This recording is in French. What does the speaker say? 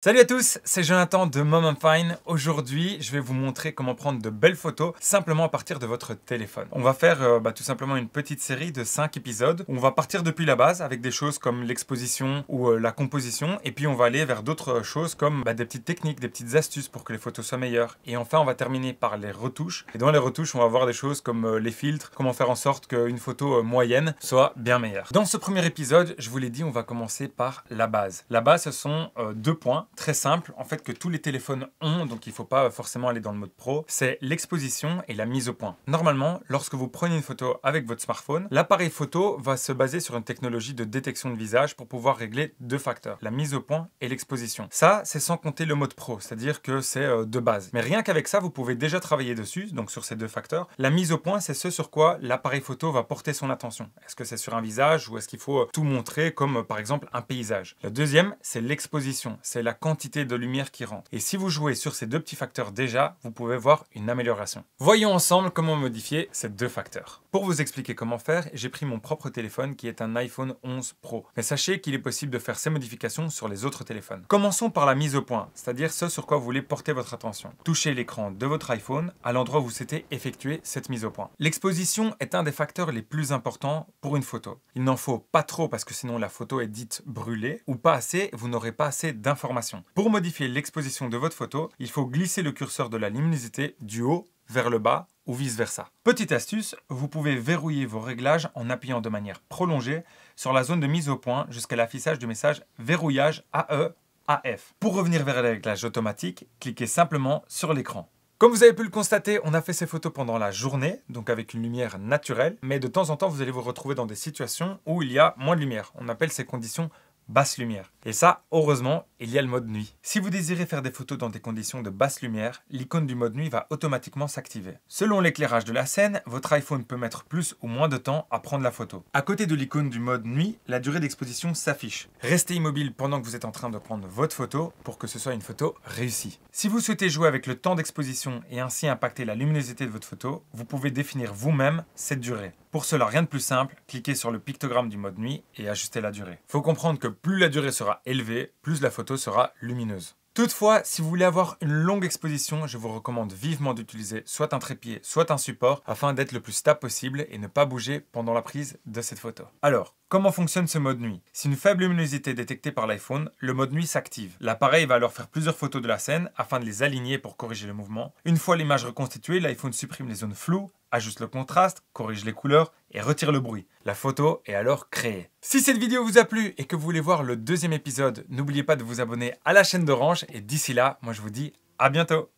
Salut à tous, c'est Jonathan de Mom and Fine. Aujourd'hui, je vais vous montrer comment prendre de belles photos simplement à partir de votre téléphone. On va faire euh, bah, tout simplement une petite série de 5 épisodes. On va partir depuis la base avec des choses comme l'exposition ou euh, la composition et puis on va aller vers d'autres choses comme bah, des petites techniques, des petites astuces pour que les photos soient meilleures. Et enfin, on va terminer par les retouches. Et dans les retouches, on va voir des choses comme euh, les filtres, comment faire en sorte qu'une photo moyenne soit bien meilleure. Dans ce premier épisode, je vous l'ai dit, on va commencer par la base. La base, ce sont deux points très simple, en fait, que tous les téléphones ont, donc il ne faut pas forcément aller dans le mode pro, c'est l'exposition et la mise au point. Normalement, lorsque vous prenez une photo avec votre smartphone, l'appareil photo va se baser sur une technologie de détection de visage pour pouvoir régler deux facteurs, la mise au point et l'exposition. Ça, c'est sans compter le mode pro, c'est-à-dire que c'est euh, de base. Mais rien qu'avec ça, vous pouvez déjà travailler dessus, donc sur ces deux facteurs. La mise au point, c'est ce sur quoi l'appareil photo va porter son attention. Est-ce que c'est sur un visage ou est-ce qu'il faut euh, tout montrer comme euh, par exemple un paysage Le deuxième, c'est l'exposition, c'est la quantité de lumière qui rentre. Et si vous jouez sur ces deux petits facteurs déjà, vous pouvez voir une amélioration. Voyons ensemble comment modifier ces deux facteurs. Pour vous expliquer comment faire, j'ai pris mon propre téléphone qui est un iPhone 11 Pro. Mais sachez qu'il est possible de faire ces modifications sur les autres téléphones. Commençons par la mise au point, c'est-à-dire ce sur quoi vous voulez porter votre attention. Touchez l'écran de votre iPhone à l'endroit où vous souhaitez effectuer cette mise au point. L'exposition est un des facteurs les plus importants pour une photo. Il n'en faut pas trop parce que sinon la photo est dite brûlée ou pas assez, vous n'aurez pas assez d'informations. Pour modifier l'exposition de votre photo, il faut glisser le curseur de la luminosité du haut vers le bas ou vice-versa. Petite astuce, vous pouvez verrouiller vos réglages en appuyant de manière prolongée sur la zone de mise au point jusqu'à l'affichage du message verrouillage AE AF. Pour revenir vers les réglages automatiques, cliquez simplement sur l'écran. Comme vous avez pu le constater, on a fait ces photos pendant la journée, donc avec une lumière naturelle, mais de temps en temps, vous allez vous retrouver dans des situations où il y a moins de lumière. On appelle ces conditions basse lumière. Et ça, heureusement, il y a le mode nuit. Si vous désirez faire des photos dans des conditions de basse lumière, l'icône du mode nuit va automatiquement s'activer. Selon l'éclairage de la scène, votre iPhone peut mettre plus ou moins de temps à prendre la photo. À côté de l'icône du mode nuit, la durée d'exposition s'affiche. Restez immobile pendant que vous êtes en train de prendre votre photo pour que ce soit une photo réussie. Si vous souhaitez jouer avec le temps d'exposition et ainsi impacter la luminosité de votre photo, vous pouvez définir vous-même cette durée. Pour cela, rien de plus simple, cliquez sur le pictogramme du mode nuit et ajustez la durée. Faut comprendre que plus la durée sera élevée, plus la photo sera lumineuse. Toutefois, si vous voulez avoir une longue exposition, je vous recommande vivement d'utiliser soit un trépied, soit un support afin d'être le plus stable possible et ne pas bouger pendant la prise de cette photo. Alors, comment fonctionne ce mode nuit Si une faible luminosité est détectée par l'iPhone, le mode nuit s'active. L'appareil va alors faire plusieurs photos de la scène afin de les aligner pour corriger le mouvement. Une fois l'image reconstituée, l'iPhone supprime les zones floues ajuste le contraste, corrige les couleurs et retire le bruit. La photo est alors créée. Si cette vidéo vous a plu et que vous voulez voir le deuxième épisode, n'oubliez pas de vous abonner à la chaîne d'Orange et d'ici là, moi je vous dis à bientôt